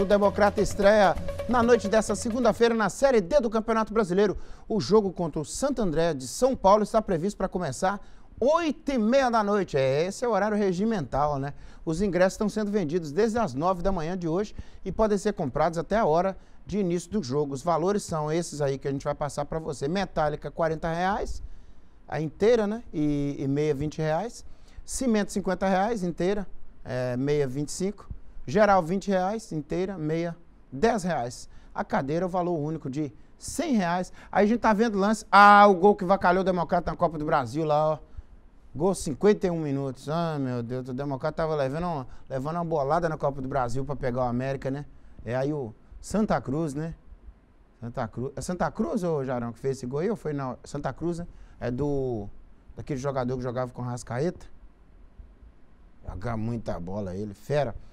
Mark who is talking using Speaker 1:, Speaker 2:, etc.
Speaker 1: O Democrata estreia na noite dessa segunda-feira na Série D do Campeonato Brasileiro. O jogo contra o Santo André de São Paulo está previsto para começar 8 e meia da noite. É, esse é o horário regimental, né? Os ingressos estão sendo vendidos desde as 9 da manhã de hoje e podem ser comprados até a hora de início do jogo. Os valores são esses aí que a gente vai passar para você. Metálica, 40 reais, a inteira, né? E, e meia, 20 reais. Cimento, 50 reais, inteira, é, meia, 25 Geral, 20 reais, inteira, meia, 10 reais. A cadeira, é o valor único de 100 reais. Aí a gente tá vendo lance. Ah, o gol que vacalhou o Democrata na Copa do Brasil lá, ó. Gol 51 minutos. Ah, meu Deus, o Democrata tava levando uma, levando uma bolada na Copa do Brasil para pegar o América, né? É aí o Santa Cruz, né? Santa Cruz. É Santa Cruz ou Jarão que fez esse gol aí? Ou foi na Santa Cruz, né? É do. Daquele jogador que jogava com Rascaeta. Joga muita bola ele, fera.